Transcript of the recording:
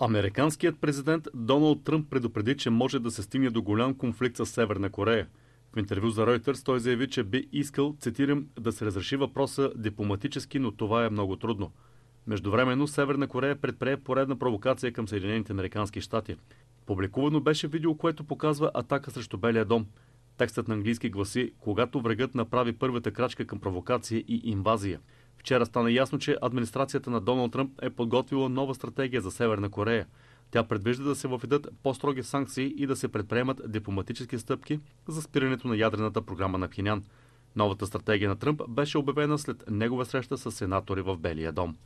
Американският президент Доналд Тръмп предупреди, че може да се стигне до голям конфликт с Северна Корея. В интервю за Reuters той заяви, че би искал, цитирам, да се разреши въпроса дипломатически, но това е много трудно. Междувременно Северна Корея предприе поредна провокация към Съединените Американски щати. Публикувано беше видео, което показва атака срещу Белия дом. Текстът на английски гласи, когато врагът направи първата крачка към провокация и инвазия – Вчера стана ясно, че администрацията на Доналд Тръмп е подготвила нова стратегия за Северна Корея. Тя предвижда да се въведат по-строги санкции и да се предприемат дипломатически стъпки за спирането на ядрената програма на Пхинян. Новата стратегия на Тръмп беше обявена след негова среща с сенатори в Белия дом.